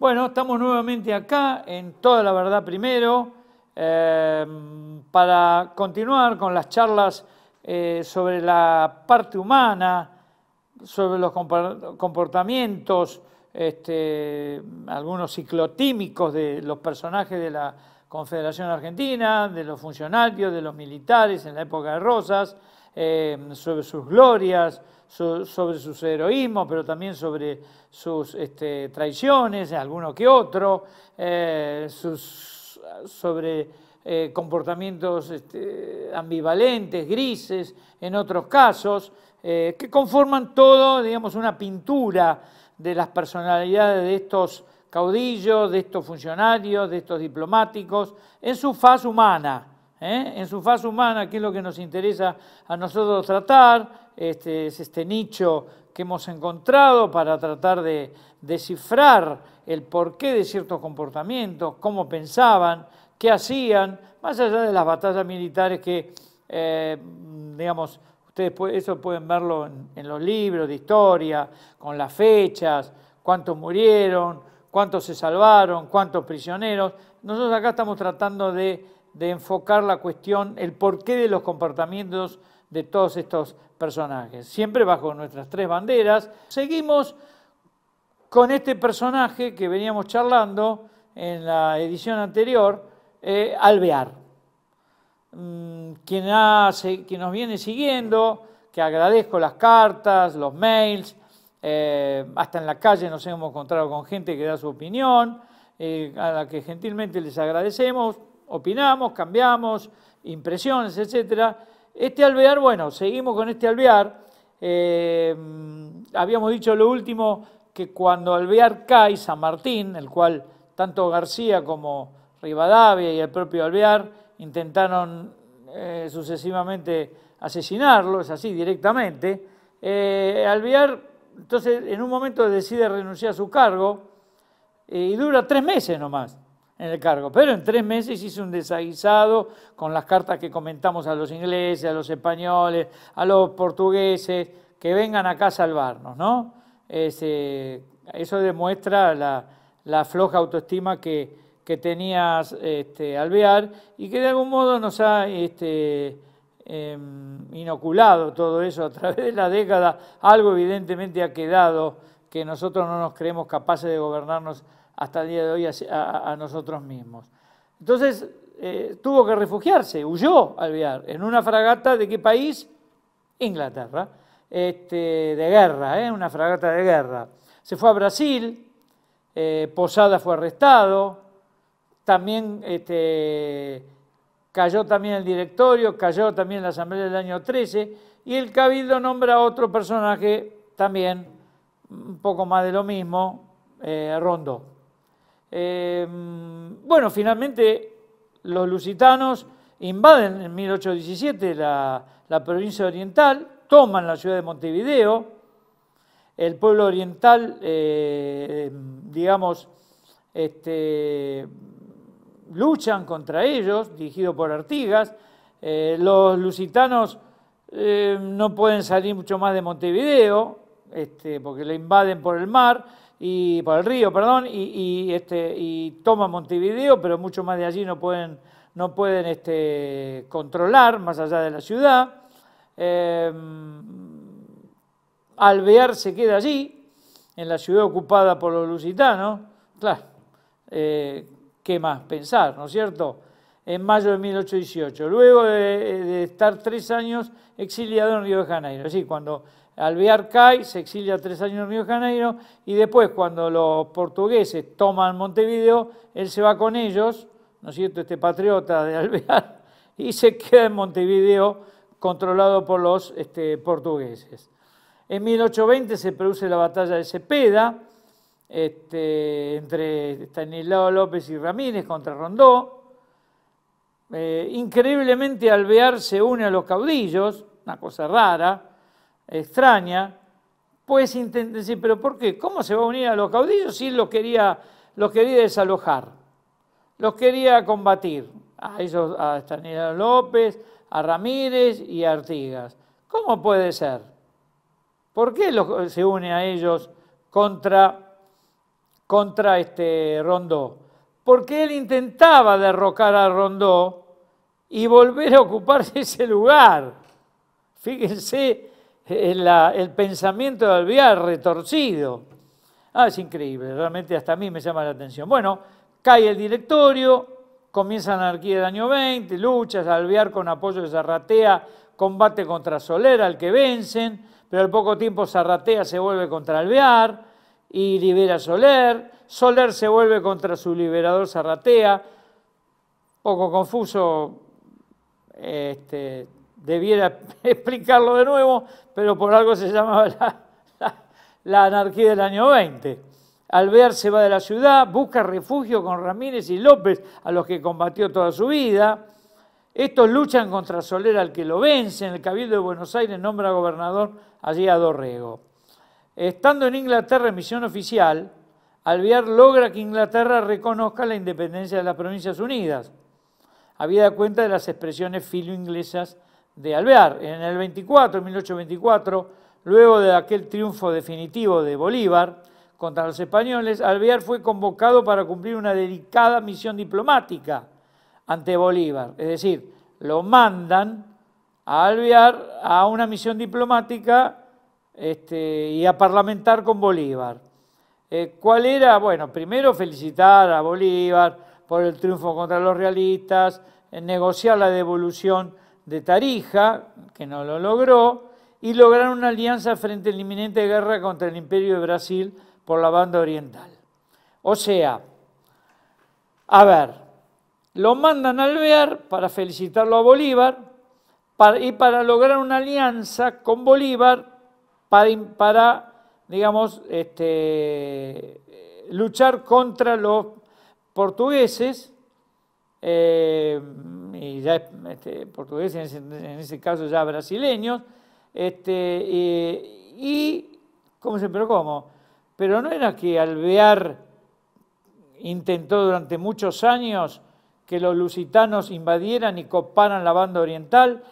Bueno, estamos nuevamente acá en Toda la Verdad Primero eh, para continuar con las charlas eh, sobre la parte humana, sobre los comportamientos, este, algunos ciclotímicos de los personajes de la Confederación Argentina, de los funcionarios, de los militares en la época de Rosas, eh, sobre sus glorias, sobre sus heroísmos, pero también sobre sus este, traiciones, alguno que otro, eh, sus, sobre eh, comportamientos este, ambivalentes, grises, en otros casos, eh, que conforman todo, digamos, una pintura de las personalidades de estos caudillos, de estos funcionarios, de estos diplomáticos, en su faz humana ¿eh? en su fase humana, que es lo que nos interesa a nosotros tratar, este, es este nicho que hemos encontrado para tratar de descifrar el porqué de ciertos comportamientos, cómo pensaban, qué hacían, más allá de las batallas militares que, eh, digamos, ustedes eso pueden verlo en los libros de historia, con las fechas, cuántos murieron, cuántos se salvaron, cuántos prisioneros. Nosotros acá estamos tratando de de enfocar la cuestión, el porqué de los comportamientos de todos estos personajes. Siempre bajo nuestras tres banderas. Seguimos con este personaje que veníamos charlando en la edición anterior, eh, Alvear. Mm, quien, hace, nos viene siguiendo, que agradezco las cartas, los mails, eh, hasta en la calle nos hemos encontrado con gente que da su opinión, eh, a la que gentilmente les agradecemos opinamos, cambiamos, impresiones, etc. Este alvear, bueno, seguimos con este alvear. Eh, habíamos dicho lo último que cuando alvear cae San Martín, el cual tanto García como Rivadavia y el propio alvear intentaron eh, sucesivamente asesinarlo, es así directamente, eh, alvear entonces en un momento decide renunciar a su cargo y dura tres meses nomás en el cargo. Pero en tres meses hizo un desaguisado con las cartas que comentamos a los ingleses, a los españoles, a los portugueses, que vengan acá a salvarnos, ¿no? Este, eso demuestra la, floja autoestima que, que tenía este, Alvear y que de algún modo nos ha este, em, inoculado todo eso a través de la década. Algo evidentemente ha quedado que nosotros no nos creemos capaces de gobernarnos hasta el día de hoy a, nosotros mismos. Entonces eh, tuvo que refugiarse, huyó al Alvear, en una fragata de qué país? Inglaterra, este, de guerra, ¿eh? una fragata de guerra. Se fue a Brasil, eh, Posada fue arrestado, también este, cayó también el directorio, cayó también la asamblea del año 13 y el cabildo nombra a otro personaje también, un poco más de lo mismo, eh, Rondo. Em, bueno, finalmente los lusitanos invaden en 1817 la, provincia oriental, toman la ciudad de Montevideo, el pueblo oriental, eh, digamos, este, luchan contra ellos, dirigido por Artigas, eh, los lusitanos eh, no pueden salir mucho más de Montevideo, este, porque le invaden por el mar, y por el río, perdón, y, y, este, y Montevideo, pero mucho más de allí no pueden, no pueden este, controlar, más allá de la ciudad. Eh, Alvear se queda allí, en la ciudad ocupada por los lusitanos. Claro, eh, ¿qué más pensar, no es cierto? En mayo de 1818, luego de, estar tres años exiliado en Río de Janeiro. Así, cuando Alvear cae, se exilia tres años en Río Janeiro y después cuando los portugueses toman Montevideo, él se va con ellos, ¿no es cierto?, este patriota de Alvear, y se queda en Montevideo controlado por los este, portugueses. En 1820 se produce la batalla de Cepeda, este, entre Estanislao López y Ramírez contra Rondó. Eh, increíblemente Alvear se une a los caudillos, una cosa rara, extraña, pues intentó decir, pero ¿por qué? ¿Cómo se va a unir a los caudillos si los quería, los quería desalojar? Los quería combatir. A ellos, a Estanislao López, a Ramírez y a Artigas. ¿Cómo puede ser? ¿Por qué se une a ellos contra, contra este Rondó? Porque él intentaba derrocar a Rondó y volver a ocuparse ese lugar. Fíjense el, pensamiento de Alvear retorcido. Ah, es increíble, realmente hasta a mí me llama la atención. Bueno, cae el directorio, comienza la anarquía del año 20, luchas, Alvear con apoyo de Zarratea, combate contra Soler, al que vencen, pero al poco tiempo Zarratea se vuelve contra Alvear y libera a Soler, Soler se vuelve contra su liberador Zarratea, poco confuso, este, debiera explicarlo de nuevo, pero por algo se llamaba la, anarquía del año 20. Alvear se va de la ciudad, busca refugio con Ramírez y López, a los que combatió toda su vida. Estos luchan contra Soler al que lo vence. En el Cabildo de Buenos Aires nombra gobernador allí a Dorrego. Estando en Inglaterra en misión oficial, Alvear logra que Inglaterra reconozca la independencia de las Provincias Unidas, Había dado cuenta de las expresiones filoinglesas de Alvear. En el 24, 1824, luego de aquel triunfo definitivo de Bolívar contra los españoles, Alvear fue convocado para cumplir una delicada misión diplomática ante Bolívar. Es decir, lo mandan a Alvear a una misión diplomática este, y a parlamentar con Bolívar. Eh, ¿Cuál era? Bueno, primero felicitar a Bolívar por el triunfo contra los realistas, eh, negociar la devolución de Tarija, que no lo logró, y lograron una alianza frente a la inminente guerra contra el Imperio de Brasil por la banda oriental. O sea, a ver, lo mandan al Alvear para felicitarlo a Bolívar y para lograr una alianza con Bolívar para, digamos, este, luchar contra los portugueses Em, y ya este, portugueses, en ese, caso ya brasileños, este, eh, y, ¿cómo se, pero cómo? Pero no era que Alvear intentó durante muchos años que los lusitanos invadieran y coparan la banda oriental.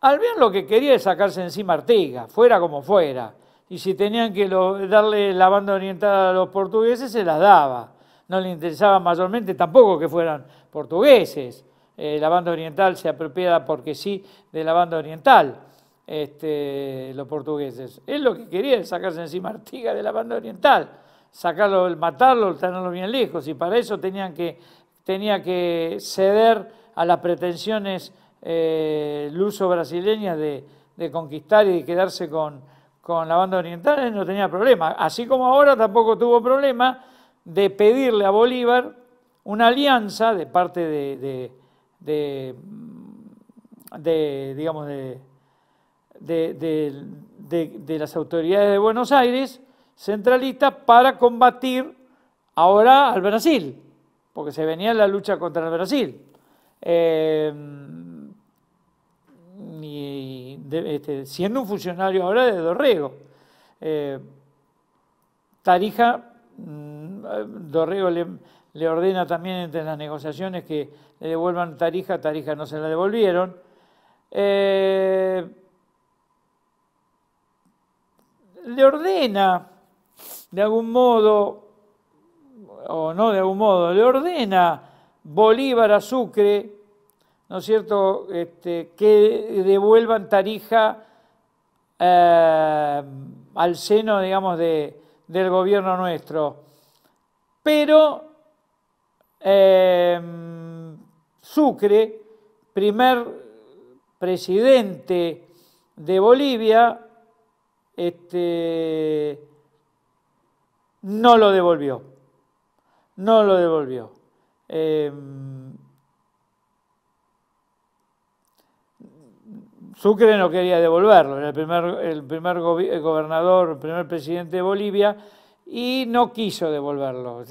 Alvear lo que quería es sacarse encima Artigas, fuera como fuera. Y si tenían que darle la banda oriental a los portugueses, se las daba no le interesaba mayormente tampoco que fueran portugueses. Eh, la banda oriental se apropiaba porque sí de la banda oriental, este, los portugueses. Él lo que quería era sacarse encima Artigas de la banda oriental, sacarlo, matarlo, tenerlo bien lejos, y para eso tenían que, tenía que ceder a las pretensiones eh, luso-brasileñas de, conquistar y de quedarse con, con la banda oriental, él no tenía problema. Así como ahora tampoco tuvo problema de pedirle a Bolívar una alianza de parte de, de, de, de de, las autoridades de Buenos Aires centralistas para combatir ahora al Brasil, porque se venía la lucha contra el Brasil. Em, este, siendo un funcionario ahora de Dorrego. Eh, Tarija Mm, eh, Dorrego le, le, ordena también entre las negociaciones que le devuelvan Tarija, Tarija no se la devolvieron. Eh, le ordena, de algún modo, o no de algún modo, le ordena Bolívar a Sucre, ¿no es cierto?, este, que devuelvan Tarija eh, al seno, digamos, de, del gobierno nuestro. Pero eh, Sucre, primer presidente de Bolivia, este, no lo devolvió. No lo devolvió. Em, Sucre no quería devolverlo, era el primer, gobernador, el primer presidente de Bolivia, y no quiso devolverlo.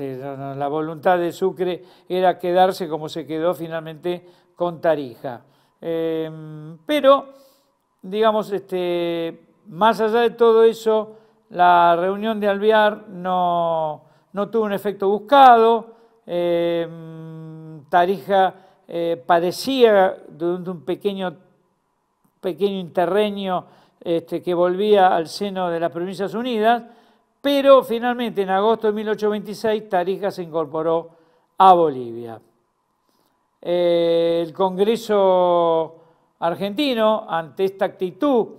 La voluntad de Sucre era quedarse como se quedó finalmente con Tarija. Eh, pero, digamos, este, más allá de todo eso, la reunión de Alvear no, tuvo un efecto buscado. Eh, Tarija eh, parecía, durante un pequeño pequeño interreño este, que volvía al seno de las Provincias Unidas, pero finalmente en agosto de 1826 Tarija se incorporó a Bolivia. Eh, el Congreso argentino, ante esta actitud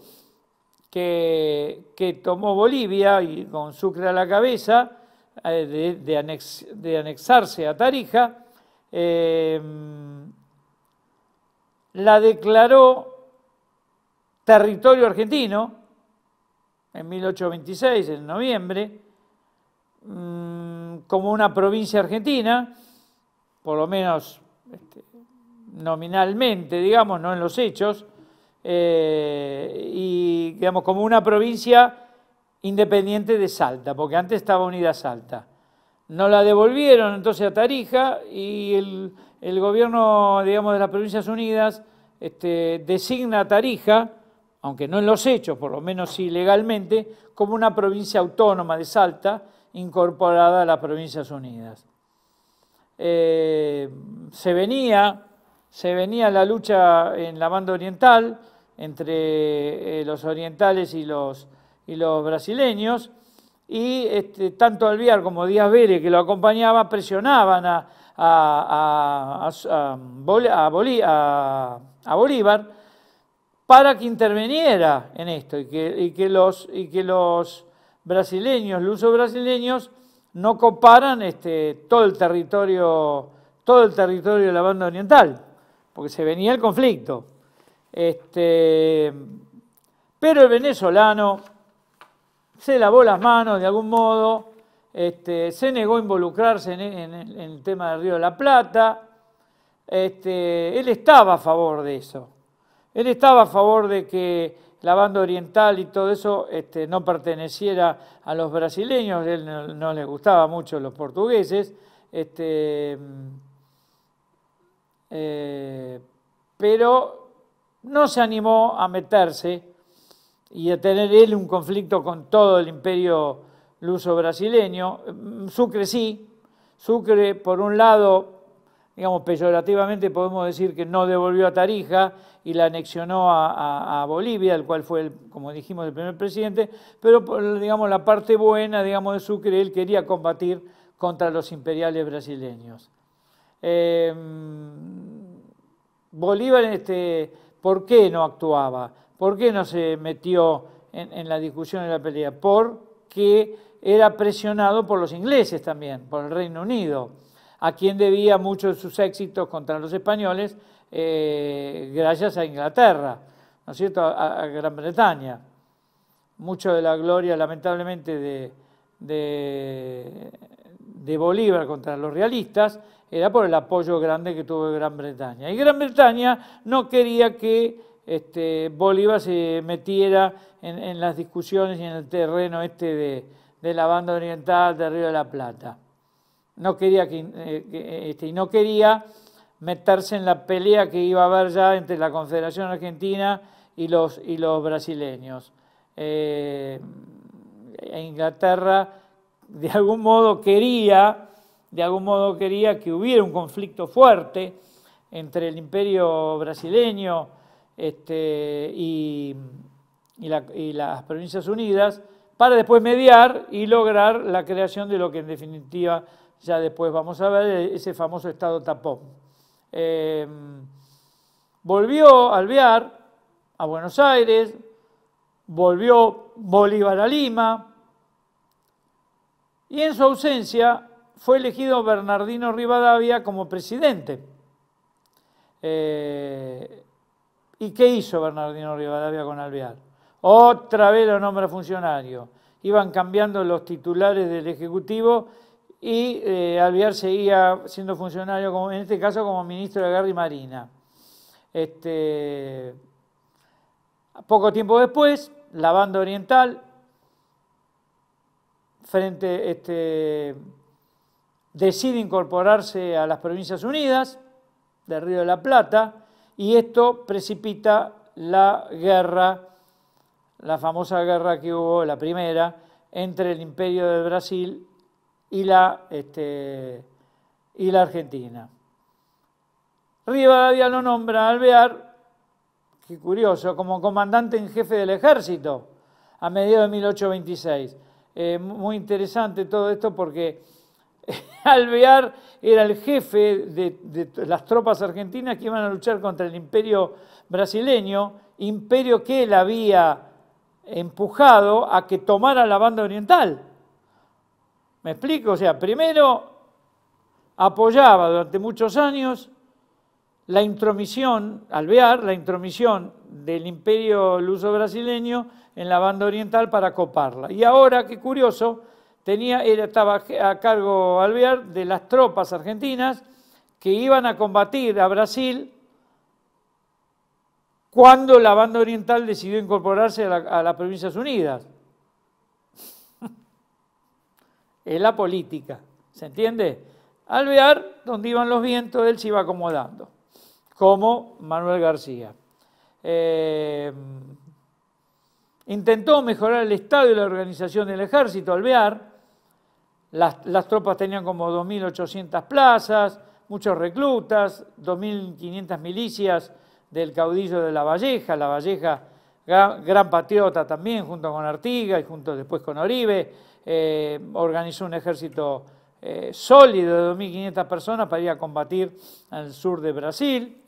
que, tomó Bolivia y con Sucre a la cabeza eh, de, anexarse a Tarija, eh, la declaró territorio argentino, en 1826, en noviembre, mm, como una provincia argentina, por lo menos este, nominalmente, digamos, no en los hechos, eh, y digamos como una provincia independiente de Salta, porque antes estaba unida a Salta. No la devolvieron entonces a Tarija y el, gobierno, digamos, de las Provincias Unidas este, designa a Tarija aunque no en los hechos, por lo menos sí legalmente, como una provincia autónoma de Salta incorporada a las Provincias Unidas. Eh, se, venía, se venía la lucha en la banda oriental entre eh, los orientales y los, y los brasileños, y este, tanto Alviar como Díaz Vélez, que lo acompañaba, presionaban a, a, Bolívar para que interveniera en esto y que, los, y los brasileños, brasileños, no coparan este, todo el territorio todo el territorio de la banda oriental, porque se venía el conflicto. Este, pero el venezolano se lavó las manos de algún modo, este, se negó a involucrarse en, el tema del Río de la Plata, él estaba a favor de eso. Él estaba a favor de que la banda oriental y todo eso este, no perteneciera a los brasileños, él no, le gustaba mucho los portugueses, este, eh, pero no se animó a meterse y a tener él un conflicto con todo el imperio luso-brasileño. Sucre sí, Sucre por un lado, digamos peyorativamente podemos decir que no devolvió a Tarija y la anexionó a, Bolivia, el cual fue, como dijimos, el primer presidente, pero digamos la parte buena digamos, de Sucre, él quería combatir contra los imperiales brasileños. Em, Bolívar, este, ¿por qué no actuaba? ¿Por qué no se metió en, la discusión de la pelea? Porque era presionado por los ingleses también, por el Reino Unido, a quien debía muchos de sus éxitos contra los españoles, eh, gracias a Inglaterra, ¿no es cierto?, a, Gran Bretaña. Mucho de la gloria, lamentablemente, de, Bolívar contra los realistas era por el apoyo grande que tuvo Gran Bretaña. Y Gran Bretaña no quería que este, Bolívar se metiera en, las discusiones y en el terreno este de, la banda oriental de Río de la Plata. No quería que, eh, este, y no quería meterse en la pelea que iba a haber ya entre la Confederación Argentina y los, y los brasileños. Eh, Inglaterra de algún modo quería, de algún modo quería que hubiera un conflicto fuerte entre el imperio brasileño este, y, y las provincias unidas para después mediar y lograr la creación de lo que en definitiva ya después vamos a ver, ese famoso estado tapón. Eh, volvió Alvear a Buenos Aires, volvió Bolívar a Lima y en su ausencia fue elegido Bernardino Rivadavia como presidente. Eh, ¿Y qué hizo Bernardino Rivadavia con Alvear? Otra vez lo nombra funcionario. Iban cambiando los titulares del Ejecutivo y eh, Alviar seguía siendo funcionario, en este caso como ministro de Guerra y Marina. Este, poco tiempo después, la banda oriental, frente, este, decide incorporarse a las Provincias Unidas del Río de la Plata y esto precipita la guerra, la famosa guerra que hubo, la primera, entre el Imperio de Brasil y la, este, y la Argentina. Rivadavia lo nombra Alvear, qué curioso, como comandante en jefe del ejército a mediados de 1826. Eh, muy interesante todo esto porque Alvear era el jefe de, de, las tropas argentinas que iban a luchar contra el imperio brasileño, imperio que él había empujado a que tomara la banda oriental. ¿Me explico? O sea, primero apoyaba durante muchos años la intromisión, alvear, la intromisión del imperio luso-brasileño en la banda oriental para coparla. Y ahora, qué curioso, tenía, estaba a cargo alvear de las tropas argentinas que iban a combatir a Brasil cuando la banda oriental decidió incorporarse a las Provincias Unidas. es la política. ¿Se entiende? Alvear, donde iban los vientos, él se iba acomodando, como Manuel García. Eh, intentó mejorar el Estado y la organización del ejército. Alvear, las, tropas tenían como 2.800 plazas, muchos reclutas, 2.500 milicias del caudillo de La Valleja, La Valleja gran, patriota también, junto con Artiga y junto después con Oribe, eh, organizó un ejército eh, sólido de 2.500 personas para ir a combatir al sur de Brasil,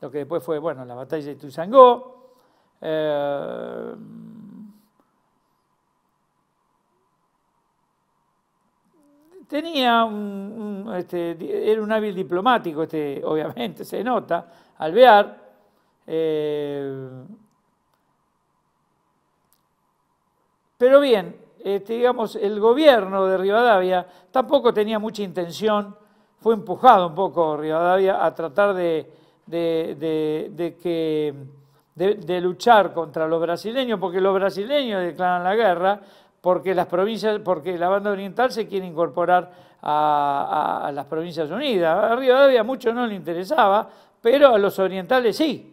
lo que después fue, bueno, la batalla de Tuzangó. Eh, tenía un, este, era un hábil diplomático, este, obviamente se nota, al Eh, pero bien, este, digamos, el gobierno de Rivadavia tampoco tenía mucha intención, fue empujado un poco Rivadavia a tratar de, de, luchar contra los brasileños, porque los brasileños declaran la guerra, porque las provincias, porque la banda oriental se quiere incorporar a, las provincias unidas. A Rivadavia mucho no le interesaba, pero a los orientales sí.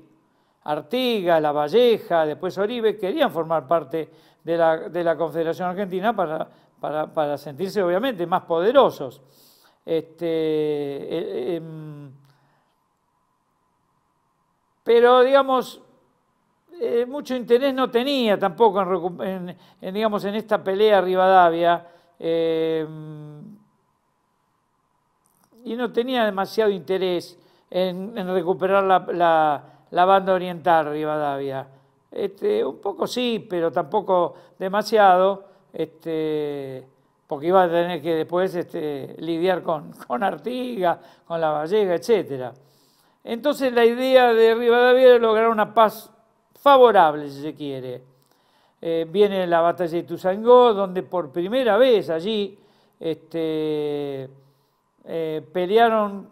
Artiga, La Valleja, después Oribe, querían formar parte de la, Confederación Argentina para, sentirse obviamente más poderosos. Este, eh, em, pero digamos, eh, mucho interés no tenía tampoco en, esta pelea Rivadavia em, y no tenía demasiado interés en, recuperar la banda oriental Rivadavia. Este, un poco sí, pero tampoco demasiado, este, porque iba a tener que después este, lidiar con, con Artigas, con La Vallega, etc. Entonces la idea de Rivadavia era lograr una paz favorable, si se quiere. Eh, viene la batalla de Tuzangó, donde por primera vez allí eh, pelearon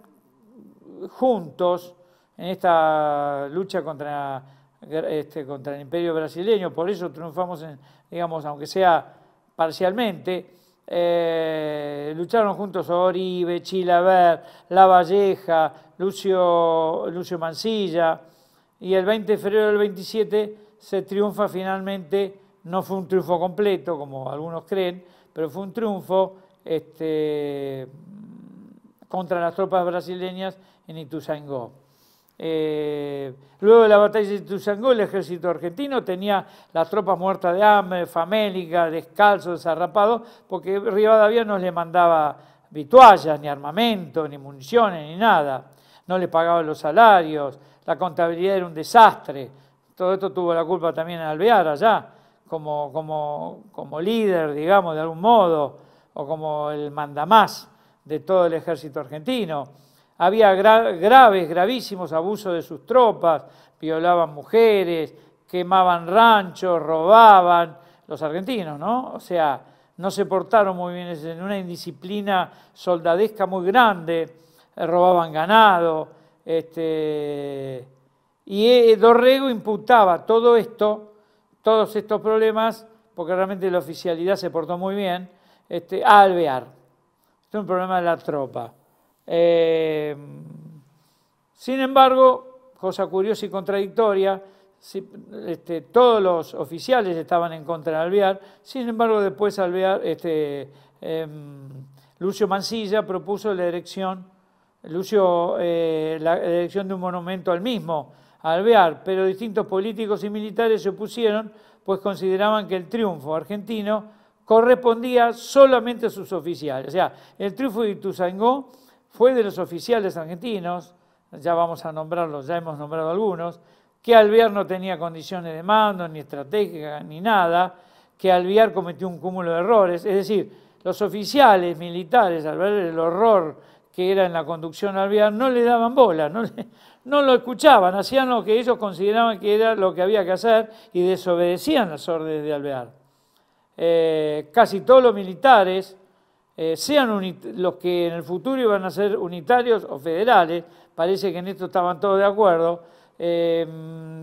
juntos en esta lucha contra este, contra el imperio brasileño, por eso triunfamos, digamos, aunque sea parcialmente. Eh, lucharon juntos Oribe, Chilaver, La Valleja, Lucio, Lucio Mancilla, y el 20 de febrero del 27 se triunfa finalmente, no fue un triunfo completo, como algunos creen, pero fue un triunfo este, contra las tropas brasileñas en Ituzaingó. Eh, luego de la batalla de Tuzangó el ejército argentino tenía las tropas muertas de hambre, famélica descalzos, desarrapado, porque Rivadavia no le mandaba vituallas, ni armamento, ni municiones, ni nada. No le pagaba los salarios, la contabilidad era un desastre. Todo esto tuvo la culpa también Alvear allá, como, como líder, digamos, de algún modo, o como el mandamás de todo el ejército argentino había graves, gravísimos abusos de sus tropas, violaban mujeres, quemaban ranchos, robaban, los argentinos, ¿no? O sea, no se portaron muy bien, en una indisciplina soldadesca muy grande, eh, robaban ganado, este, y eh, Dorrego imputaba todo esto, todos estos problemas, porque realmente la oficialidad se portó muy bien, este, a Alvear. Este es un problema de la tropa. Eh, sin embargo, cosa curiosa y contradictoria, este, todos los oficiales estaban en contra de Alvear, sin embargo después Alvear, este, em, Lucio Mancilla propuso la erección, Lucio, eh, la de un monumento al mismo, Alvear, pero distintos políticos y militares se opusieron, pues consideraban que el triunfo argentino correspondía solamente a sus oficiales. O sea, el triunfo de Ituzaingó fue de los oficiales argentinos, ya vamos a nombrarlos, ya hemos nombrado algunos, que Alvear no tenía condiciones de mando, ni estratégica ni nada, que Alvear cometió un cúmulo de errores, es decir, los oficiales militares, al ver el horror que era en la conducción Alvear, no le daban bola, no, lo escuchaban, hacían lo que ellos consideraban que era lo que había que hacer y desobedecían las órdenes de Alvear. Eh, casi todos los militares eh, sean los que en el futuro iban a ser unitarios o federales, parece que en esto estaban todos de acuerdo, eh,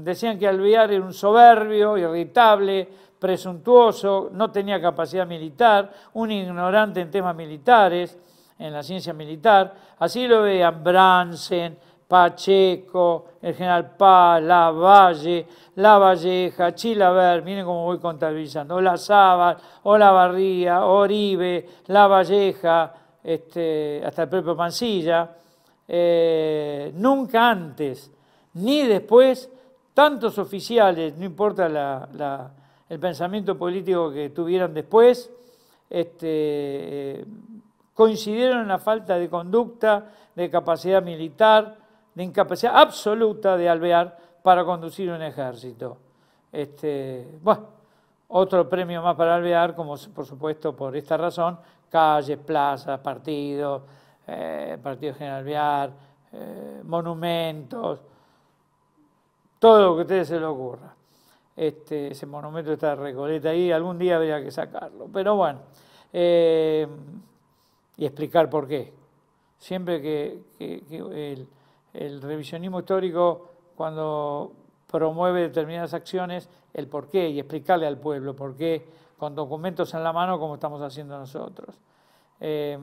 decían que Alvear era un soberbio, irritable, presuntuoso, no tenía capacidad militar, un ignorante en temas militares, en la ciencia militar, así lo veían Bransen, Pacheco, el general Paz, Valle, La Valleja, Chilaver, miren cómo voy contabilizando, Ola Barría, Oribe, La Valleja, este, hasta el propio Mansilla. Eh, nunca antes ni después tantos oficiales, no importa el pensamiento político que tuvieran después, este, eh, coincidieron en la falta de conducta, de capacidad militar, la incapacidad absoluta de Alvear para conducir un ejército. Este, bueno, otro premio más para Alvear, como por supuesto por esta razón, calles, plazas, partidos, partidos eh, partido General Alvear, eh, monumentos, todo lo que a ustedes se les ocurra. Este, ese monumento está Recoleta ahí, algún día habría que sacarlo, pero bueno, eh, y explicar por qué. Siempre que el el revisionismo histórico cuando promueve determinadas acciones, el por qué y explicarle al pueblo por qué con documentos en la mano como estamos haciendo nosotros. Em,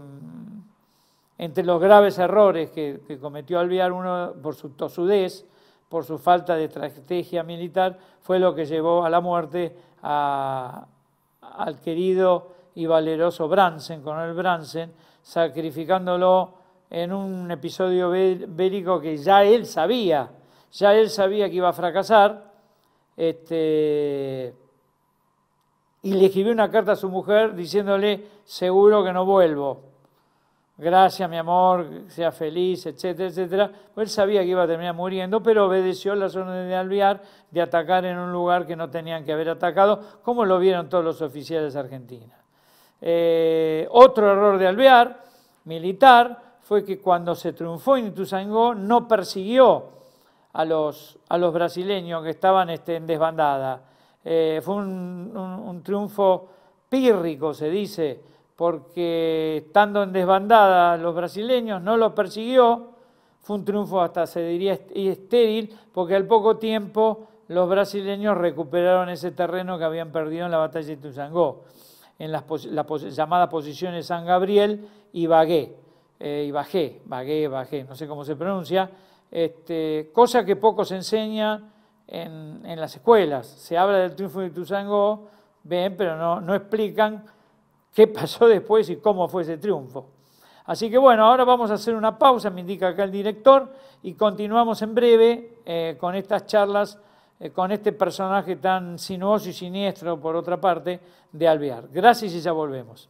entre los graves errores que, cometió alviar uno por su tosudez, por su falta de estrategia militar, fue lo que llevó a la muerte al querido y valeroso Bransen, el Bransen, sacrificándolo en un episodio bélico que ya él sabía, ya él sabía que iba a fracasar, este, y le escribió una carta a su mujer diciéndole, seguro que no vuelvo, gracias mi amor, sea feliz, etcétera, etcétera. Él sabía que iba a terminar muriendo, pero obedeció las órdenes de Alvear de atacar en un lugar que no tenían que haber atacado, como lo vieron todos los oficiales argentinos. Eh, otro error de Alvear, militar, fue que cuando se triunfó en Ituzaingó no persiguió a los, a los brasileños que estaban este, en desbandada. Eh, fue un, triunfo pírrico, se dice, porque estando en desbandada los brasileños no los persiguió. Fue un triunfo hasta, se diría, estéril, porque al poco tiempo los brasileños recuperaron ese terreno que habían perdido en la batalla de Ituzaingó, en las, llamadas posiciones San Gabriel y Bagué. Eh, y bajé, bajé bajé, no sé cómo se pronuncia, este, cosa que poco se enseña en, las escuelas. Se habla del triunfo de Tuzango, ven, pero no, explican qué pasó después y cómo fue ese triunfo. Así que bueno, ahora vamos a hacer una pausa, me indica acá el director, y continuamos en breve eh, con estas charlas, eh, con este personaje tan sinuoso y siniestro, por otra parte, de Alvear. Gracias y ya volvemos.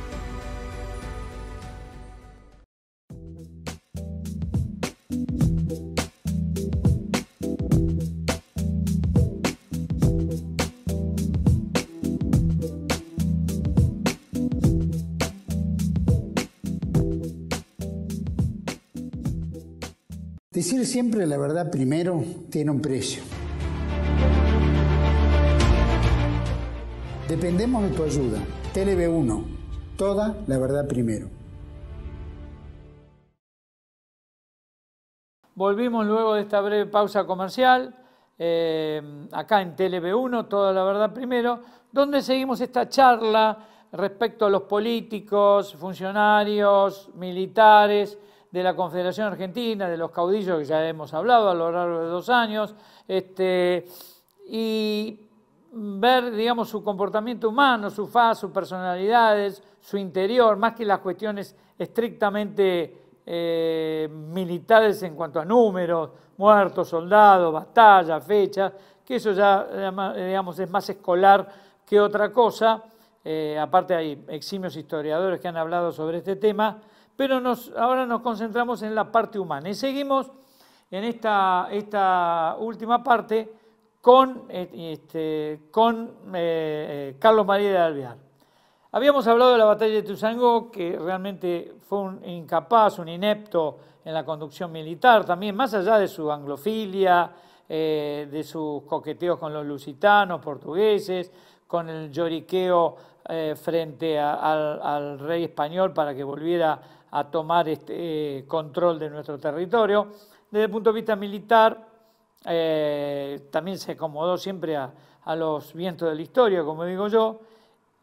siempre la verdad primero tiene un precio. Dependemos de tu ayuda. TLB1. Toda la verdad primero. Volvimos luego de esta breve pausa comercial, eh, acá en TLB1, Toda la Verdad Primero, donde seguimos esta charla respecto a los políticos, funcionarios, militares, de la Confederación Argentina, de los caudillos que ya hemos hablado a lo largo de dos años, este, y ver, digamos, su comportamiento humano, su faz, sus personalidades, su interior, más que las cuestiones estrictamente eh, militares en cuanto a números, muertos, soldados, batallas, fechas, que eso ya, eh, digamos, es más escolar que otra cosa. Eh, aparte hay eximios historiadores que han hablado sobre este tema, pero ahora nos concentramos en la parte humana. Y seguimos en esta, esta última parte con, eh, este, con eh, eh, Carlos María de Alvear. Habíamos hablado de la batalla de Tuzangó que realmente fue un incapaz, un inepto en la conducción militar, también más allá de su anglofilia, de sus coqueteos con los lusitanos, portugueses, con el lloriqueo frente al, al rey español para que volviera a tomar este, eh, control de nuestro territorio. Desde el punto de vista militar, eh, también se acomodó siempre a, los vientos de la historia, como digo yo.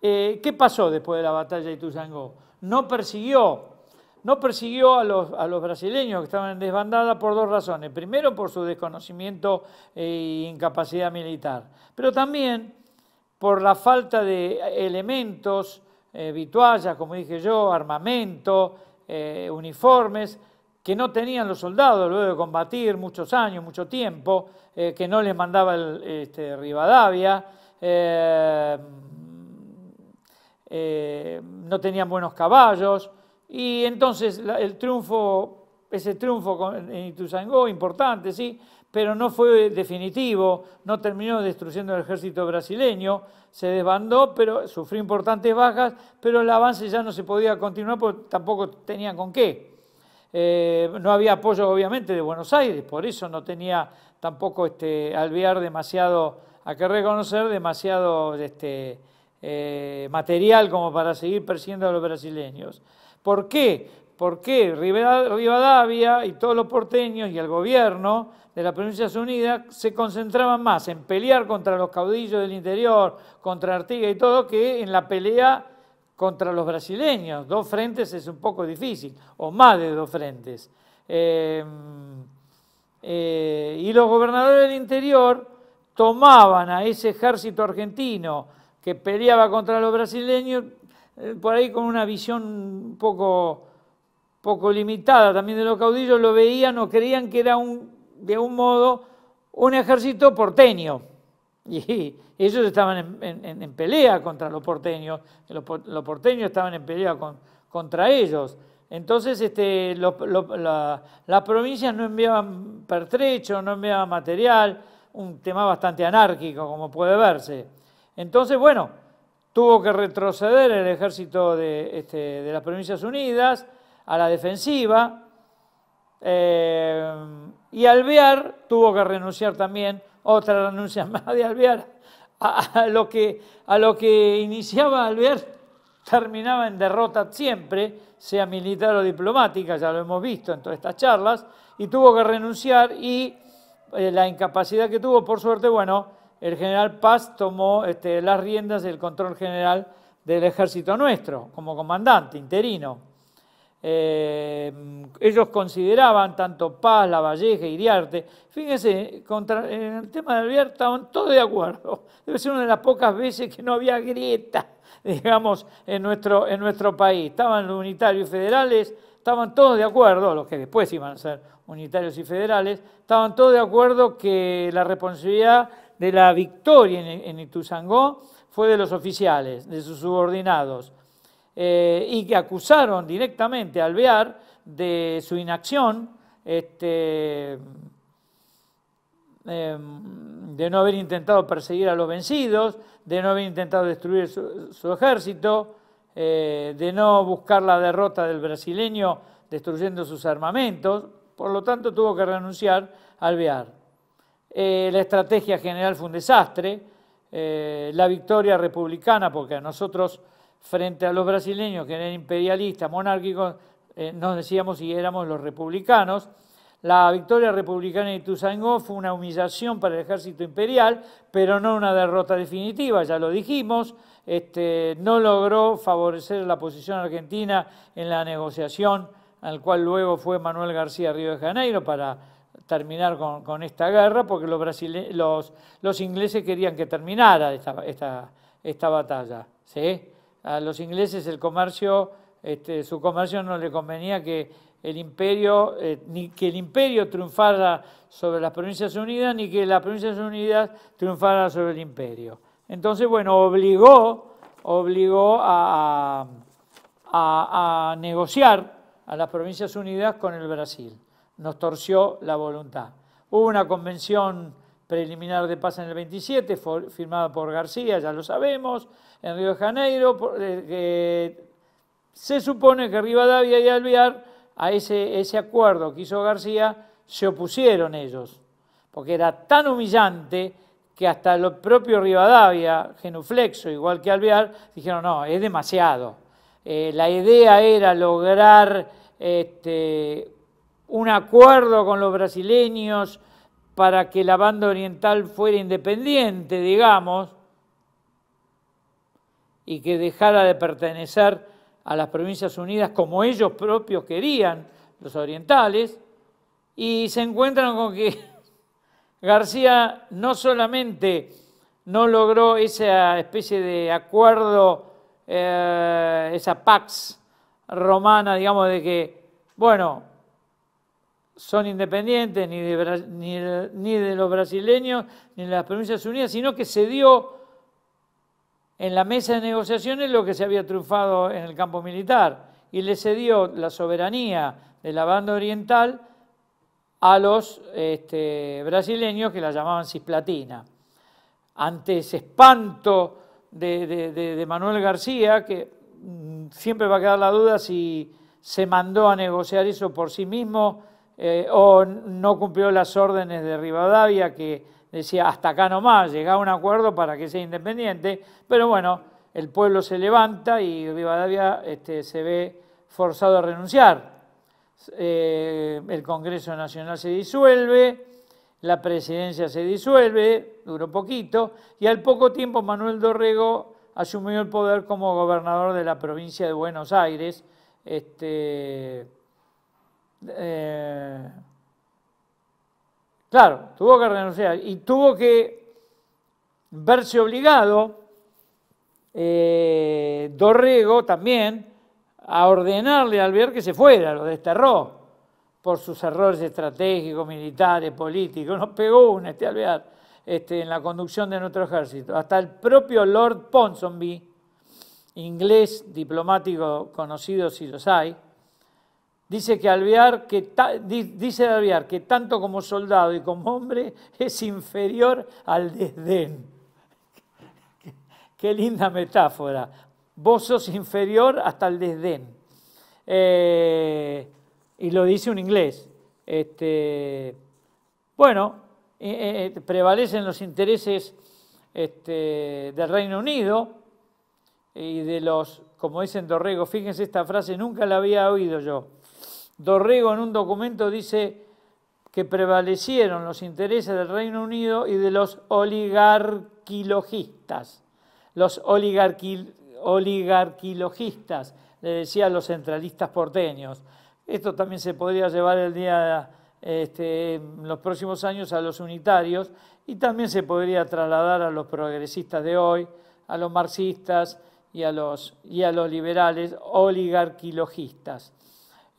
Eh, ¿Qué pasó después de la batalla de Ituzaingó? No persiguió, no persiguió a los, brasileños que estaban en desbandada por dos razones. Primero, por su desconocimiento e incapacidad militar, pero también por la falta de elementos, vituallas, como dije yo, armamento, eh, uniformes que no tenían los soldados luego de combatir muchos años, mucho tiempo, eh, que no les mandaba el, este, Rivadavia, eh, no tenían buenos caballos, y entonces el triunfo, ese triunfo en Ituzaingó, importante, sí, pero no fue definitivo, no terminó destruyendo el ejército brasileño, se desbandó, pero sufrió importantes bajas, pero el avance ya no se podía continuar porque tampoco tenían con qué. Eh, no había apoyo, obviamente, de Buenos Aires, por eso no tenía tampoco este, alvear demasiado, a que reconocer, demasiado este, eh, material como para seguir persiguiendo a los brasileños. ¿Por qué? por qué Rivadavia y todos los porteños y el gobierno de las Provincias Unidas se concentraban más en pelear contra los caudillos del interior, contra Artigas y todo, que en la pelea contra los brasileños. Dos frentes es un poco difícil, o más de dos frentes. Em, eh, y los gobernadores del interior tomaban a ese ejército argentino que peleaba contra los brasileños, eh, por ahí con una visión un poco poco limitada también de los caudillos, lo veían o creían que era un, de un modo un ejército porteño. Y ellos estaban en, pelea contra los porteños, los, porteños estaban en pelea contra ellos. Entonces este, las provincias no enviaban pertrecho, no enviaban material, un tema bastante anárquico, como puede verse. Entonces, bueno, tuvo que retroceder el ejército de, este, de las Provincias Unidas, a la defensiva. Eh, y Alvear tuvo que renunciar también, otra renuncia más de Alvear, a, lo, que, a lo que iniciaba Alvear terminaba en derrota siempre, sea militar o diplomática, ya lo hemos visto en todas estas charlas, y tuvo que renunciar y eh, la incapacidad que tuvo, por suerte, bueno, el general Paz tomó este, las riendas del control general del ejército nuestro como comandante interino. Eh, ellos consideraban tanto Paz, La y Iriarte. Fíjense, contra, en el tema de Iriarte estaban todos de acuerdo. Debe ser una de las pocas veces que no había grieta, digamos, en nuestro, en nuestro país. Estaban los unitarios y federales, estaban todos de acuerdo, los que después iban a ser unitarios y federales, estaban todos de acuerdo que la responsabilidad de la victoria en, en fue de los oficiales, de sus subordinados. Eh, y que acusaron directamente a Alvear de su inacción, este, em, de no haber intentado perseguir a los vencidos, de no haber intentado destruir su, ejército, eh, de no buscar la derrota del brasileño destruyendo sus armamentos, por lo tanto tuvo que renunciar a Alvear. Eh, la estrategia general fue un desastre, la victoria republicana, porque a nosotros frente a los brasileños que eran imperialistas, monárquicos, eh, nos decíamos si éramos los republicanos. La victoria republicana de Ituzaingó fue una humillación para el ejército imperial, pero no una derrota definitiva, ya lo dijimos. Este, no logró favorecer la posición argentina en la negociación, al cual luego fue Manuel García Río de Janeiro para terminar con, esta guerra, porque los, ingleses querían que terminara esta, esta batalla. ¿sí? a los ingleses el comercio, este, su comercio no le convenía que el imperio, eh, ni que el imperio triunfara sobre las Provincias Unidas, ni que las Provincias Unidas triunfara sobre el imperio. Entonces, bueno, obligó, obligó a, a negociar a las Provincias Unidas con el Brasil. Nos torció la voluntad. Hubo una convención preliminar de paz en el 27, firmada por García, ya lo sabemos, en Río de Janeiro. Eh, se supone que Rivadavia y Alvear a ese, acuerdo que hizo García se opusieron ellos, porque era tan humillante que hasta el propio Rivadavia, genuflexo, igual que Alvear, dijeron, no, es demasiado. Eh, la idea era lograr este, un acuerdo con los brasileños para que la banda oriental fuera independiente, digamos, y que dejara de pertenecer a las provincias unidas como ellos propios querían, los orientales, y se encuentran con que García no solamente no logró esa especie de acuerdo, eh, esa pax romana, digamos, de que, bueno, son independientes ni ni, ni de los brasileños ni de las provincias unidas, sino que se dio en la mesa de negociaciones lo que se había triunfado en el campo militar y le cedió la soberanía de la banda oriental a los este, brasileños que la llamaban cisplatina. Ante ese espanto de, Manuel García, que mm, siempre va a quedar la duda si se mandó a negociar eso por sí mismo eh, o no cumplió las órdenes de Rivadavia que decía, hasta acá nomás, llega un acuerdo para que sea independiente, pero bueno, el pueblo se levanta y Rivadavia este, se ve forzado a renunciar. Eh, el Congreso Nacional se disuelve, la presidencia se disuelve, duró poquito, y al poco tiempo Manuel Dorrego asumió el poder como gobernador de la provincia de Buenos Aires. Este, eh, Claro, tuvo que renunciar y tuvo que verse obligado, eh, Dorrego también, a ordenarle a Alvear que se fuera, lo desterró por sus errores estratégicos, militares, políticos. Nos pegó un este Alvear este, en la conducción de nuestro ejército. Hasta el propio Lord Ponsonby, inglés diplomático conocido si los hay, Dice, que Alvear, que dice de que tanto como soldado y como hombre es inferior al desdén. Qué linda metáfora. Vos sos inferior hasta el desdén. Eh, y lo dice un inglés. Este, bueno, eh, eh, prevalecen los intereses este, del Reino Unido y de los, como dicen Dorrego, fíjense esta frase, nunca la había oído yo Dorrego en un documento dice que prevalecieron los intereses del Reino Unido y de los oligarquilogistas. Los oligarquilogistas, le a los centralistas porteños. Esto también se podría llevar el día este, en los próximos años a los unitarios y también se podría trasladar a los progresistas de hoy, a los marxistas y a los, y a los liberales oligarquilogistas.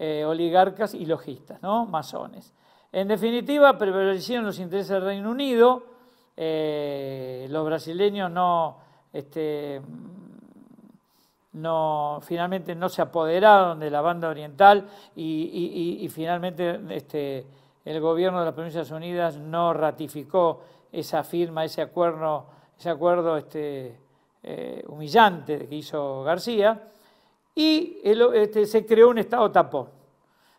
Eh, oligarcas y logistas, ¿no? masones. En definitiva, prevalecieron los intereses del Reino Unido, eh, los brasileños no, este, no, finalmente no se apoderaron de la banda oriental y, finalmente este, el gobierno de las Provincias Unidas no ratificó esa firma, ese acuerdo, ese acuerdo este, eh, humillante que hizo García y este, se creó un Estado tapón.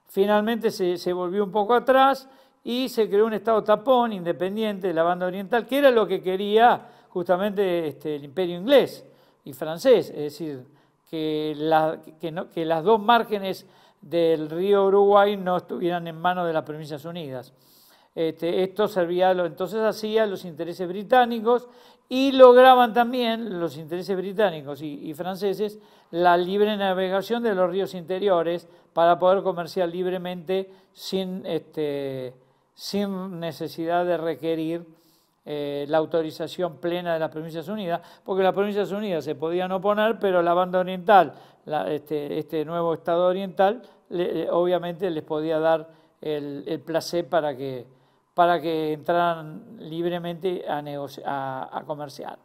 Finalmente se, volvió un poco atrás y se creó un Estado tapón independiente de la banda oriental, que era lo que quería justamente este, el imperio inglés y francés, es decir, que, que, no, que las dos márgenes del río Uruguay no estuvieran en manos de las provincias unidas. Este, esto servía entonces hacía los intereses británicos y lograban también los intereses británicos y, franceses la libre navegación de los ríos interiores para poder comerciar libremente sin, este, sin necesidad de requerir eh, la autorización plena de las Provincias Unidas, porque las Provincias Unidas se podían oponer, pero la banda oriental, este, este, nuevo Estado oriental, obviamente les podía dar el placer para que para que entraran libremente a, a, comerciar.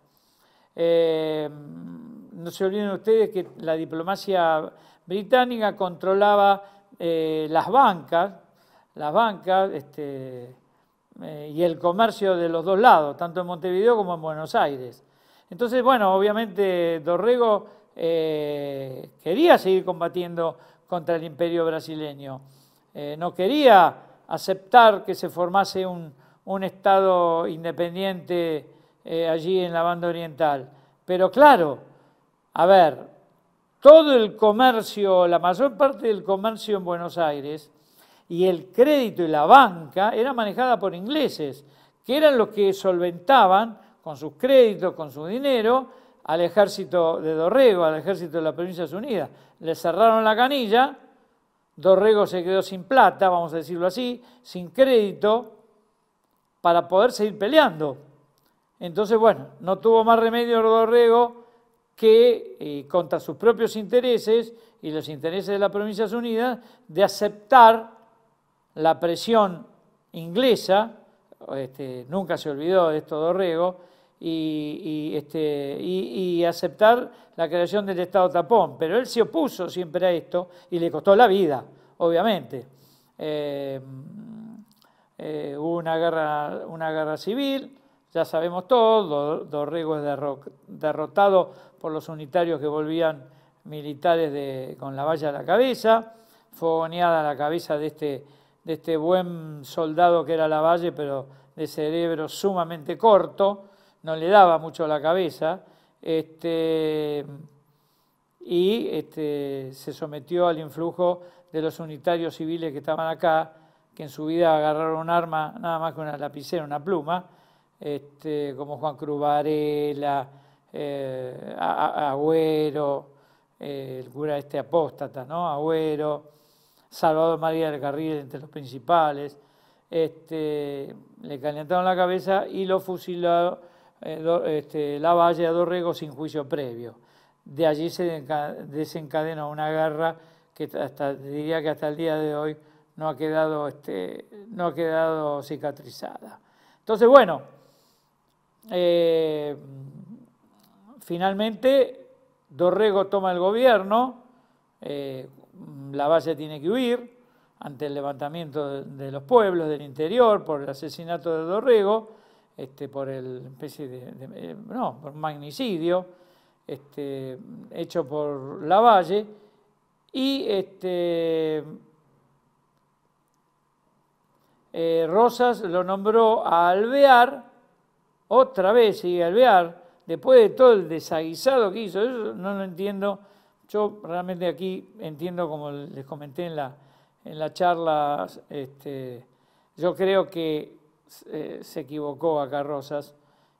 Eh, no se olviden ustedes que la diplomacia británica controlaba eh, las bancas, las bancas este, eh, y el comercio de los dos lados, tanto en Montevideo como en Buenos Aires. Entonces, bueno, obviamente Dorrego quería seguir combatiendo contra el imperio brasileño, no quería aceptar que se formase un, Estado independiente eh, allí en la banda oriental. Pero claro, a ver, todo el comercio, la mayor parte del comercio en Buenos Aires y el crédito y la banca era manejada por ingleses, que eran los que solventaban con sus créditos, con su dinero, al ejército de Dorrego, al ejército de las Provincias Unidas. Le cerraron la canilla Dorrego se quedó sin plata, vamos a decirlo así, sin crédito para poder seguir peleando. Entonces, bueno, no tuvo más remedio Dorrego que, eh, contra sus propios intereses y los intereses de las Provincias Unidas, de aceptar la presión inglesa, este, nunca se olvidó de esto Dorrego, este, y, aceptar la creación del Estado tapón. Pero él se opuso siempre a esto y le costó la vida, obviamente. Eh, eh, hubo una guerra, civil, ya sabemos todo, Dorrego es derrotado por los unitarios que volvían militares de, con la valla a la cabeza, fogoneada a la cabeza de este, de este buen soldado que era La Valle, pero de cerebro sumamente corto, no le daba mucho la cabeza, este, y este, se sometió al influjo de los unitarios civiles que estaban acá, que en su vida agarraron un arma, nada más que una lapicera, una pluma, este, como Juan Cruz Varela, eh, Agüero, eh, el cura este apóstata, ¿no? Agüero, Salvador María del Carril, entre los principales, este, le calentaron la cabeza y lo fusilaron eh, este, la valle a Dorrego sin juicio previo. De allí se desencadena una guerra que hasta, diría que hasta el día de hoy no ha quedado, este, no ha quedado cicatrizada. Entonces, bueno, eh, finalmente Dorrego toma el gobierno, eh, la base tiene que huir ante el levantamiento de los pueblos del interior por el asesinato de Dorrego, este, por el especie de, eh, no, por magnicidio este, hecho por Lavalle y este, eh, Rosas lo nombró a Alvear otra vez y Alvear después de todo el desaguisado que hizo eso no lo entiendo yo realmente aquí entiendo como les comenté en la en charla yo creo que se equivocó acá Rosas,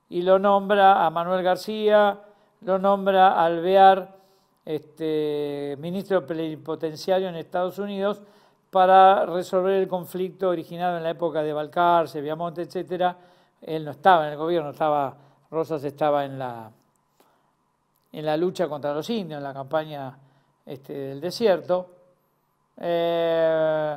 y lo nombra a Manuel García, lo nombra a Alvear, este, ministro plenipotenciario en Estados Unidos, para resolver el conflicto originado en la época de Balcarce, Viamonte, etcétera. Él no estaba en el gobierno, estaba, Rosas estaba en la, en la lucha contra los indios, en la campaña este, del desierto. Eh,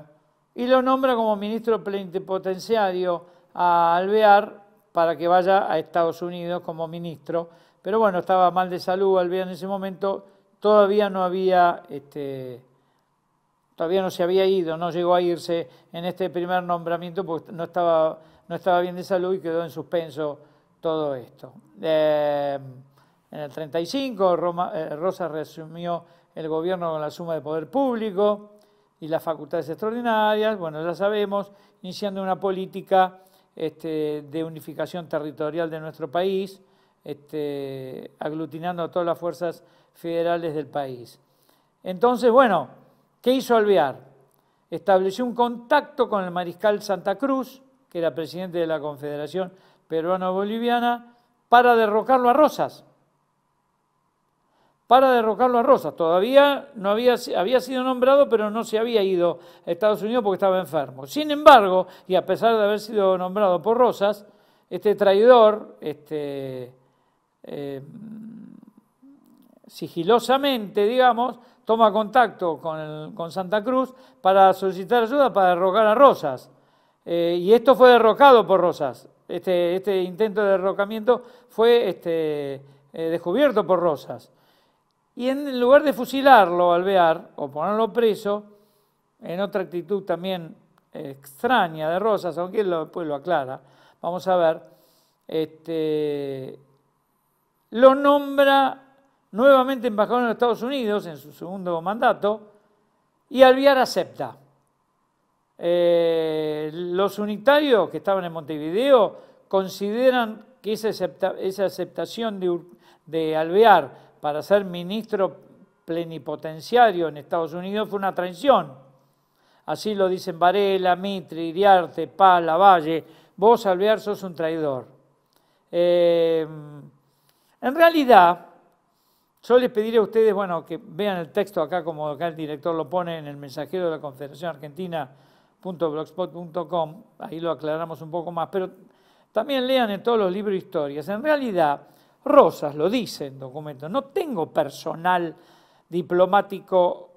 y lo nombra como ministro plenipotenciario a Alvear para que vaya a Estados Unidos como ministro. Pero bueno, estaba mal de salud Alvear en ese momento, todavía no había, este, todavía no se había ido, no llegó a irse en este primer nombramiento porque no estaba, no estaba bien de salud y quedó en suspenso todo esto. Eh, en el 35 eh, Rosa resumió el gobierno con la suma de poder público y las facultades extraordinarias, bueno, ya sabemos, iniciando una política este, de unificación territorial de nuestro país, este, aglutinando a todas las fuerzas federales del país. Entonces, bueno, ¿qué hizo Alvear? Estableció un contacto con el mariscal Santa Cruz, que era presidente de la Confederación Peruano-Boliviana, para derrocarlo a Rosas para derrocarlo a Rosas. Todavía no había, sido nombrado, pero no se había ido a Estados Unidos porque estaba enfermo. Sin embargo, y a pesar de haber sido nombrado por Rosas, este traidor, este, eh, sigilosamente, digamos, toma contacto con, Santa Cruz para solicitar ayuda para derrocar a Rosas. Eh, y esto fue derrocado por Rosas. Este, este intento de derrocamiento fue este, eh, descubierto por Rosas. Y en lugar de fusilarlo, alvear, o ponerlo preso, en otra actitud también eh, extraña de Rosas, aunque él después lo aclara, vamos a ver, este, lo nombra nuevamente embajador en los Estados Unidos en su segundo mandato y Alvear acepta. Eh, los unitarios que estaban en Montevideo consideran que esa, aceptación de, de Alvear para ser ministro plenipotenciario en Estados Unidos fue una traición. Así lo dicen Varela, Mitre, Iriarte, Pala, Valle. Vos, Alvear, sos un traidor. Eh, en realidad, yo les pediré a ustedes, bueno, que vean el texto acá, como acá el director lo pone en el mensajero de la Confederación Argentina.blogspot.com, ahí lo aclaramos un poco más, pero también lean en todos los libros historias. En realidad, Rosas lo dice en documento, no tengo personal diplomático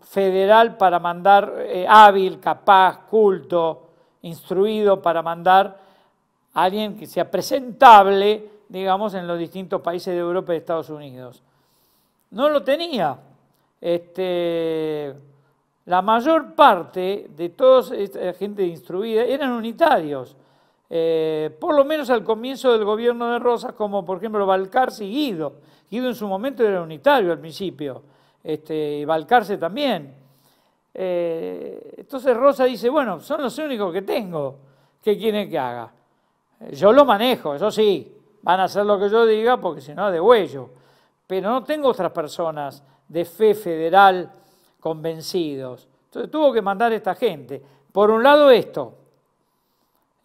federal para mandar eh, hábil, capaz, culto, instruido, para mandar a alguien que sea presentable, digamos, en los distintos países de Europa y de Estados Unidos. No lo tenía. Este, la mayor parte de toda esta gente instruida eran unitarios. Eh, por lo menos al comienzo del gobierno de Rosas, como por ejemplo Balcarce y Guido. Guido en su momento era unitario al principio, este, y Balcarce también. Eh, entonces Rosa dice, bueno, son los únicos que tengo que quieren que haga. Eh, yo lo manejo, eso sí, van a hacer lo que yo diga porque si no, de huello. Pero no tengo otras personas de fe federal convencidos. Entonces tuvo que mandar esta gente. Por un lado esto,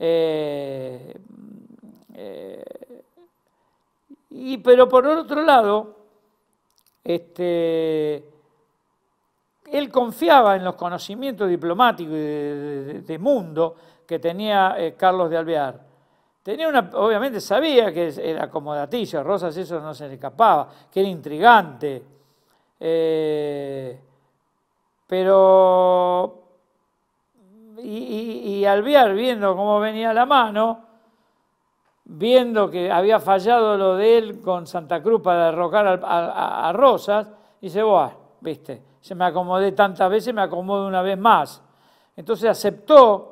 eh, eh, y, pero por otro lado, este, él confiaba en los conocimientos diplomáticos de, mundo que tenía eh, Carlos de Alvear. Tenía una, obviamente sabía que era acomodaticio, a Rosas eso no se le escapaba, que era intrigante. pero y, y, viendo cómo venía la mano, viendo que había fallado lo de él con Santa Cruz para derrocar a, Rosas, dice, bueno, viste, se me acomodé tantas veces, me acomodo una vez más. Entonces aceptó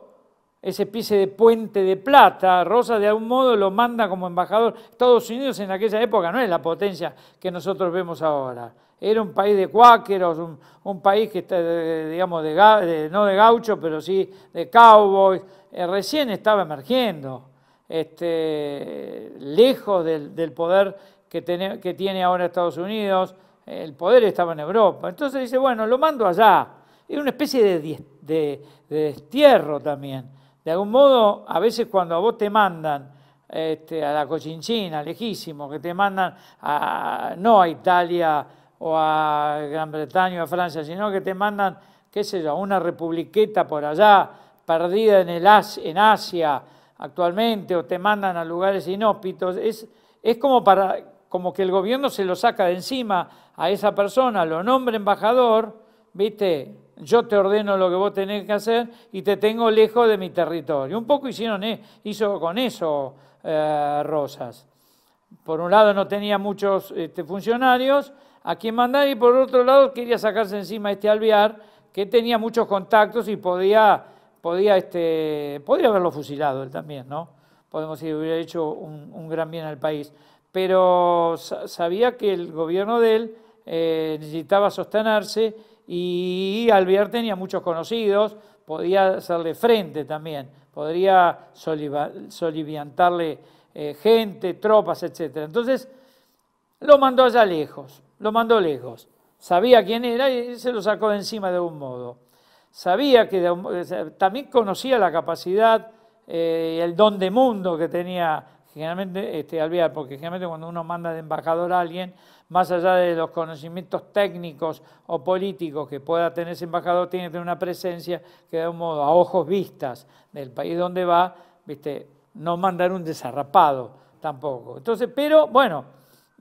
ese pise de puente de plata, Rosas de algún modo lo manda como embajador. Estados Unidos en aquella época no es la potencia que nosotros vemos ahora era un país de cuáqueros, un, país que está, digamos, no de gaucho, pero sí de cowboys, eh, recién estaba emergiendo, este, lejos del, poder que, que, tiene ahora Estados Unidos, el poder estaba en Europa. Entonces dice, bueno, lo mando allá. Era una especie de, destierro también. De algún modo, a veces cuando a vos te mandan este, a la Cochinchina, lejísimo, que te mandan a, no a Italia, o a Gran Bretaña o a Francia, sino que te mandan, qué sé yo, una republiqueta por allá, perdida en, el As en Asia actualmente, o te mandan a lugares inhóspitos. Es, como, para, como que el gobierno se lo saca de encima a esa persona, lo nombra embajador, ¿viste? Yo te ordeno lo que vos tenés que hacer y te tengo lejos de mi territorio. Un poco hicieron e, hizo con eso eh, Rosas. Por un lado no tenía muchos este, funcionarios, a quien mandar y por otro lado quería sacarse encima este alvear que tenía muchos contactos y podía, podía, este, podría haberlo fusilado él también, ¿no? Podemos decir, hubiera hecho un, gran bien al país. Pero sabía que el gobierno de él eh, necesitaba sostenerse y Alvear tenía muchos conocidos, podía hacerle frente también, podría soliviantarle eh, gente, tropas, etc. Entonces lo mandó allá lejos lo mandó lejos. Sabía quién era y se lo sacó de encima de un modo. Sabía que también conocía la capacidad y eh, el don de mundo que tenía generalmente este, Alvear, porque generalmente cuando uno manda de embajador a alguien, más allá de los conocimientos técnicos o políticos que pueda tener ese embajador, tiene que tener una presencia que de un modo a ojos vistas del país donde va, ¿viste? no mandar un desarrapado tampoco. Entonces, pero bueno,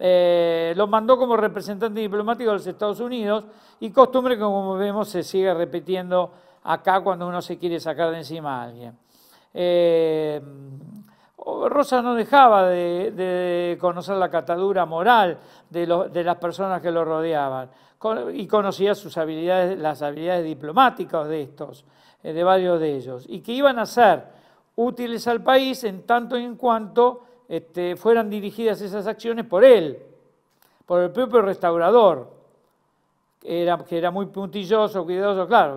eh, lo mandó como representante diplomático de los Estados Unidos y costumbre que como vemos se sigue repitiendo acá cuando uno se quiere sacar de encima a alguien. Eh, Rosa no dejaba de, conocer la catadura moral de, las personas que lo rodeaban y conocía sus habilidades, las habilidades diplomáticas de estos, eh, de varios de ellos, y que iban a ser útiles al país en tanto y en cuanto este, fueran dirigidas esas acciones por él, por el propio restaurador, que era, muy puntilloso, cuidadoso, claro.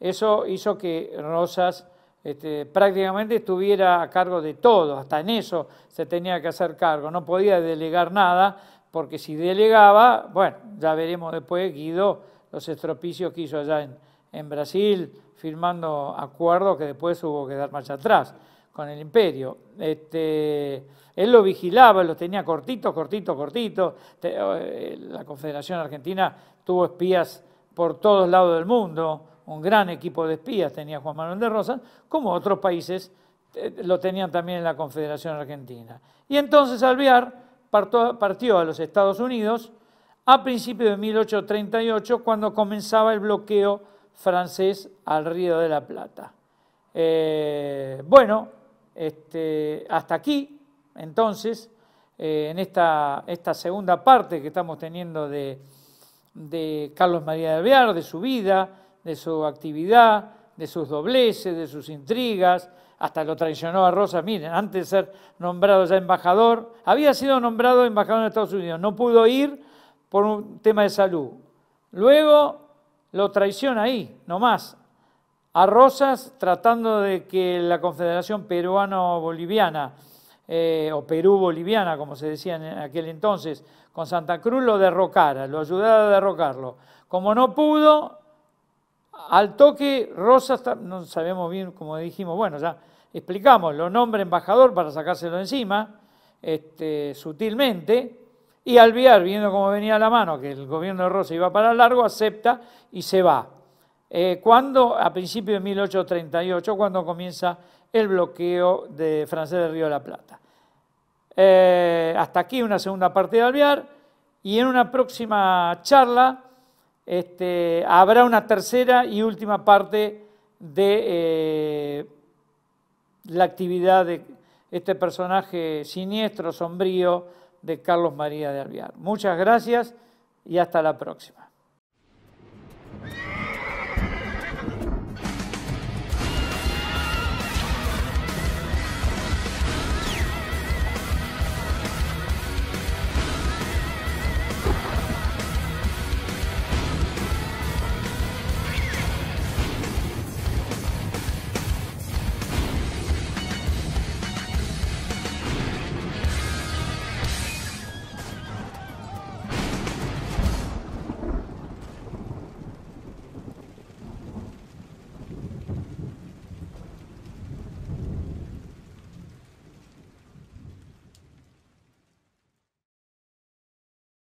Eso hizo que Rosas este, prácticamente estuviera a cargo de todo, hasta en eso se tenía que hacer cargo, no podía delegar nada, porque si delegaba, bueno, ya veremos después Guido los estropicios que hizo allá en Brasil, firmando acuerdos que después hubo que dar marcha atrás con el imperio. Este, él lo vigilaba, lo tenía cortito, cortito, cortito. Eh, la Confederación Argentina tuvo espías por todos lados del mundo, un gran equipo de espías tenía Juan Manuel de Rosas, como otros países eh, lo tenían también en la Confederación Argentina. Y entonces Alvear partió a los Estados Unidos a principios de 1838, cuando comenzaba el bloqueo francés al Río de la Plata. Eh, bueno, este, hasta aquí, entonces, eh, en esta, esta, segunda parte que estamos teniendo de, de Carlos María de Alvear, de su vida, de su actividad, de sus dobleces, de sus intrigas, hasta lo traicionó a Rosa. Miren, antes de ser nombrado ya embajador, había sido nombrado embajador en Estados Unidos, no pudo ir por un tema de salud. Luego lo traiciona ahí, nomás, a Rosas tratando de que la Confederación Peruano-Boliviana, eh, o Perú-Boliviana, como se decía en aquel entonces, con Santa Cruz lo derrocara, lo ayudara a derrocarlo. Como no pudo, al toque Rosas, no sabemos bien, cómo dijimos, bueno, ya explicamos, lo nombra embajador para sacárselo encima, este, sutilmente, y alviar viendo cómo venía la mano, que el gobierno de Rosas iba para largo, acepta y se va. Eh, cuando, a principios de 1838, cuando comienza el bloqueo de francés del Río de la Plata. Eh, hasta aquí una segunda parte de Alvear y en una próxima charla este, habrá una tercera y última parte de eh, la actividad de este personaje siniestro, sombrío de Carlos María de Alvear. Muchas gracias y hasta la próxima.